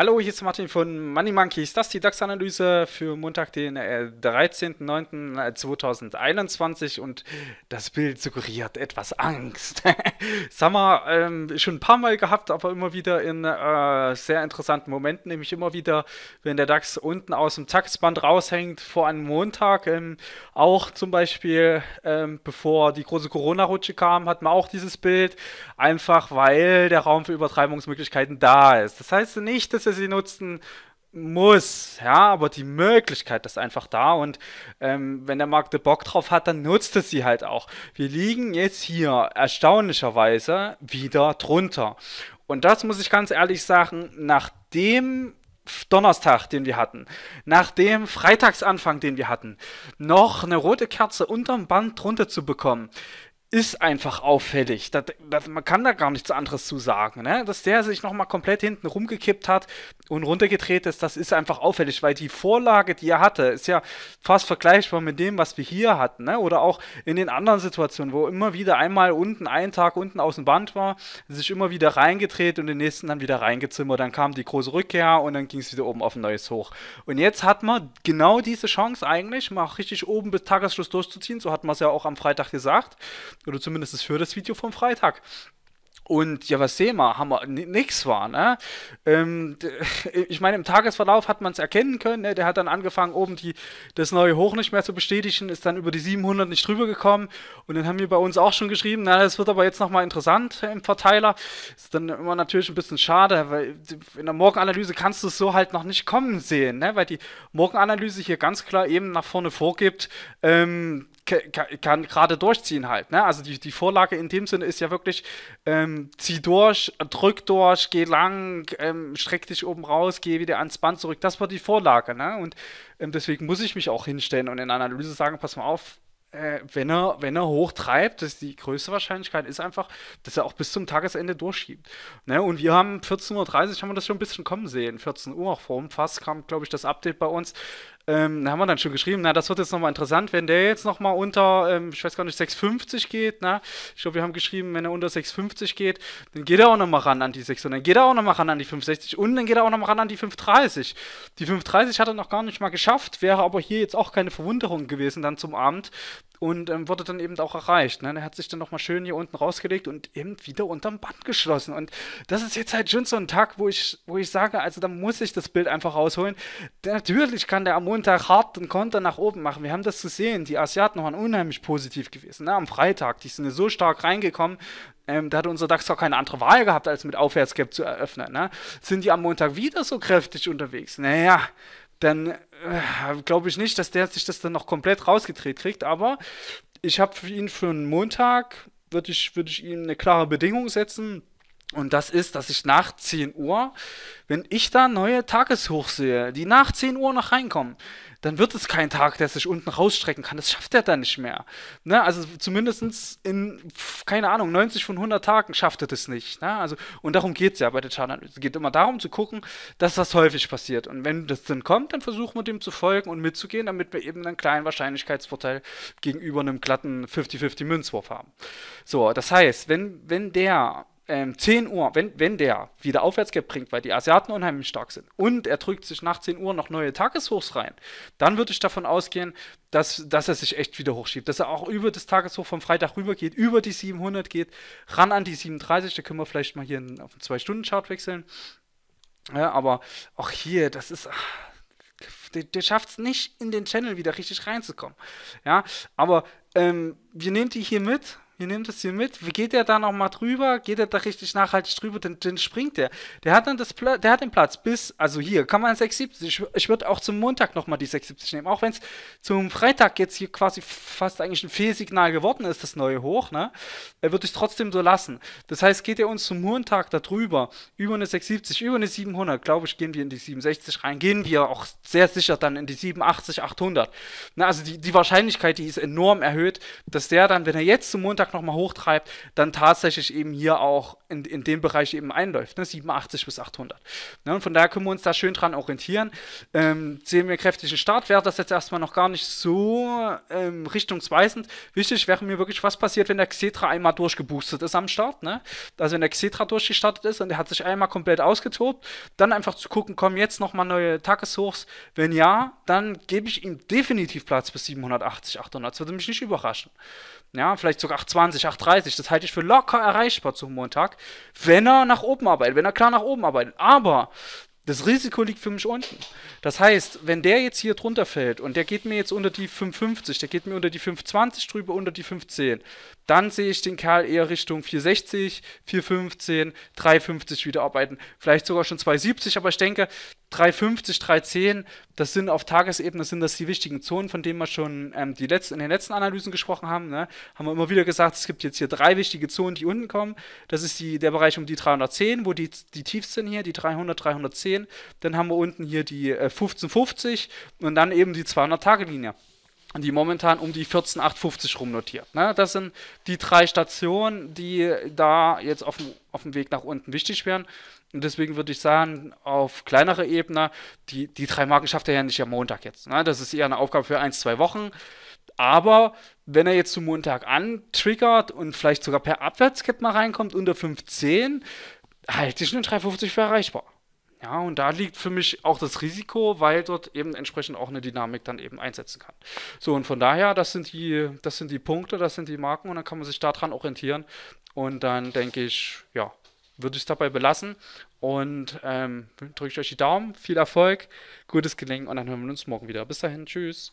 Hallo, hier ist Martin von Money Monkeys. Das ist die DAX-Analyse für Montag, den 13.09.2021 äh, äh, und das Bild suggeriert etwas Angst. das haben wir ähm, schon ein paar Mal gehabt, aber immer wieder in äh, sehr interessanten Momenten, nämlich immer wieder, wenn der DAX unten aus dem Taxband raushängt vor einem Montag. Ähm, auch zum Beispiel, ähm, bevor die große Corona-Rutsche kam, hat man auch dieses Bild, einfach weil der Raum für Übertreibungsmöglichkeiten da ist. Das heißt nicht, dass müsste sie nutzen, muss, ja, aber die Möglichkeit ist einfach da und ähm, wenn der Markt den Bock drauf hat, dann nutzt es sie halt auch. Wir liegen jetzt hier erstaunlicherweise wieder drunter. Und das muss ich ganz ehrlich sagen, nach dem Donnerstag, den wir hatten, nach dem Freitagsanfang, den wir hatten, noch eine rote Kerze unterm Band drunter zu bekommen, ist einfach auffällig. Das, das, man kann da gar nichts anderes zu sagen, ne? dass der sich nochmal komplett hinten rumgekippt hat, und runtergedreht ist, das ist einfach auffällig, weil die Vorlage, die er hatte, ist ja fast vergleichbar mit dem, was wir hier hatten. Ne? Oder auch in den anderen Situationen, wo immer wieder einmal unten, einen Tag unten aus dem Band war, sich immer wieder reingedreht und den nächsten dann wieder reingezimmert. Dann kam die große Rückkehr und dann ging es wieder oben auf ein neues hoch. Und jetzt hat man genau diese Chance eigentlich, mal richtig oben bis Tagesschluss durchzuziehen. So hat man es ja auch am Freitag gesagt. Oder zumindest für das Video vom Freitag. Und ja, was sehen wir? Haben wir nichts war, ne? Ähm, ich meine, im Tagesverlauf hat man es erkennen können. Ne? Der hat dann angefangen, oben die, das neue Hoch nicht mehr zu bestätigen, ist dann über die 700 nicht drüber gekommen. Und dann haben wir bei uns auch schon geschrieben, na, das wird aber jetzt nochmal interessant äh, im Verteiler. Ist dann immer natürlich ein bisschen schade, weil in der Morgenanalyse kannst du es so halt noch nicht kommen sehen, ne? Weil die Morgenanalyse hier ganz klar eben nach vorne vorgibt, ähm, kann gerade durchziehen halt. Ne? Also die, die Vorlage in dem Sinne ist ja wirklich, ähm, zieh durch, drück durch, geh lang, ähm, streck dich oben raus, geh wieder ans Band zurück. Das war die Vorlage. Ne? Und ähm, deswegen muss ich mich auch hinstellen und in Analyse sagen, pass mal auf, äh, wenn, er, wenn er hochtreibt, das die größte Wahrscheinlichkeit ist einfach, dass er auch bis zum Tagesende durchschiebt. Ne? Und wir haben 14.30 Uhr, haben wir das schon ein bisschen kommen sehen. 14 Uhr auch vor dem Fass kam, glaube ich, das Update bei uns. Ähm, da haben wir dann schon geschrieben, na, das wird jetzt nochmal interessant, wenn der jetzt nochmal unter, ähm, ich weiß gar nicht, 650 geht, na, ich glaube, wir haben geschrieben, wenn er unter 650 geht, dann geht er auch nochmal ran an die 6, und dann geht er auch nochmal ran an die 560 und dann geht er auch nochmal ran an die 530. Die 530 hat er noch gar nicht mal geschafft, wäre aber hier jetzt auch keine Verwunderung gewesen dann zum Abend, und ähm, wurde dann eben auch erreicht. Ne? Er hat sich dann nochmal schön hier unten rausgelegt und eben wieder unterm Band geschlossen. Und das ist jetzt halt schon so ein Tag, wo ich, wo ich sage, also da muss ich das Bild einfach rausholen. Natürlich kann der am Montag hart den Konter nach oben machen. Wir haben das gesehen. Die Asiaten waren unheimlich positiv gewesen. Ne? Am Freitag, die sind so stark reingekommen. Ähm, da hat unser DAX auch keine andere Wahl gehabt, als mit Aufwärtsgap zu eröffnen. Ne? Sind die am Montag wieder so kräftig unterwegs? Naja, dann äh, glaube ich nicht, dass der sich das dann noch komplett rausgedreht kriegt. Aber ich habe für ihn für einen Montag, würde ich, würd ich ihm eine klare Bedingung setzen. Und das ist, dass ich nach 10 Uhr, wenn ich da neue Tageshoch sehe, die nach 10 Uhr noch reinkommen, dann wird es kein Tag, der sich unten rausstrecken kann. Das schafft er dann nicht mehr. Ne? Also zumindest in, keine Ahnung, 90 von 100 Tagen schafft er das nicht. Ne? Also, und darum geht es ja bei der Chartanalyse. Es geht immer darum zu gucken, dass das häufig passiert. Und wenn das dann kommt, dann versuchen wir dem zu folgen und mitzugehen, damit wir eben einen kleinen Wahrscheinlichkeitsvorteil gegenüber einem glatten 50-50 Münzwurf haben. So, das heißt, wenn, wenn der ähm, 10 Uhr, wenn, wenn der wieder Aufwärtskap bringt, weil die Asiaten unheimlich stark sind und er drückt sich nach 10 Uhr noch neue Tageshochs rein, dann würde ich davon ausgehen, dass, dass er sich echt wieder hochschiebt, dass er auch über das Tageshoch vom Freitag rüber geht, über die 700 geht, ran an die 37, da können wir vielleicht mal hier einen, auf den 2-Stunden-Chart wechseln. Ja, aber auch hier, das ist... Ach, der, der schafft es nicht, in den Channel wieder richtig reinzukommen. Ja, aber ähm, wir nehmen die hier mit ihr nehmt das hier mit. Geht er da nochmal drüber? Geht er da richtig nachhaltig drüber? Dann, dann springt er. Der hat dann das Pla der hat den Platz bis, also hier, kann man 670. Ich, ich würde auch zum Montag nochmal die 670 nehmen. Auch wenn es zum Freitag jetzt hier quasi fast eigentlich ein Fehlsignal geworden ist, das neue Hoch, ne? Würde ich trotzdem so lassen. Das heißt, geht er uns zum Montag da drüber, über eine 670, über eine 700, glaube ich, gehen wir in die 67 rein. Gehen wir auch sehr sicher dann in die 780, 800. Ne? Also die, die Wahrscheinlichkeit, die ist enorm erhöht, dass der dann, wenn er jetzt zum Montag nochmal hochtreibt, dann tatsächlich eben hier auch in, in den Bereich eben einläuft, ne? 87 bis 800. Ne? Und von daher können wir uns da schön dran orientieren. Ähm, sehen wir kräftigen Start, wäre das jetzt erstmal noch gar nicht so ähm, richtungsweisend. Wichtig wäre mir wirklich, was passiert, wenn der Xetra einmal durchgeboostet ist am Start. Ne? Also wenn der Xetra durchgestartet ist und er hat sich einmal komplett ausgetobt, dann einfach zu gucken, kommen jetzt nochmal neue Tageshochs. Wenn ja, dann gebe ich ihm definitiv Platz bis 780, 800. Das würde mich nicht überraschen. Ja, vielleicht sogar 820. 8,20, 8,30. Das halte ich für locker erreichbar zum Montag, wenn er nach oben arbeitet, wenn er klar nach oben arbeitet. Aber das Risiko liegt für mich unten. Das heißt, wenn der jetzt hier drunter fällt und der geht mir jetzt unter die 5,50, der geht mir unter die 5,20 drüber, unter die 5,10, dann sehe ich den Kerl eher Richtung 460, 415, 350 wieder arbeiten. Vielleicht sogar schon 270, aber ich denke, 350, 310, das sind auf Tagesebene sind das die wichtigen Zonen, von denen wir schon ähm, die letzten, in den letzten Analysen gesprochen haben. Ne? Haben wir immer wieder gesagt, es gibt jetzt hier drei wichtige Zonen, die unten kommen. Das ist die, der Bereich um die 310, wo die, die tiefsten sind hier, die 300, 310. Dann haben wir unten hier die äh, 1550 und dann eben die 200-Tage-Linie die momentan um die 14,850 rumnotiert. Ne? Das sind die drei Stationen, die da jetzt auf dem, auf dem Weg nach unten wichtig wären. Und deswegen würde ich sagen, auf kleinerer Ebene, die, die drei Marken schafft er ja nicht am Montag jetzt. Ne? Das ist eher eine Aufgabe für ein, zwei Wochen. Aber wenn er jetzt zum Montag antriggert und vielleicht sogar per Abwärtskett mal reinkommt unter 5,10, halte ich einen 3,50 für erreichbar. Ja, und da liegt für mich auch das Risiko, weil dort eben entsprechend auch eine Dynamik dann eben einsetzen kann. So, und von daher, das sind die, das sind die Punkte, das sind die Marken und dann kann man sich daran orientieren. Und dann denke ich, ja, würde ich es dabei belassen. Und ähm, drücke ich euch die Daumen, viel Erfolg, gutes Gelingen und dann hören wir uns morgen wieder. Bis dahin, tschüss.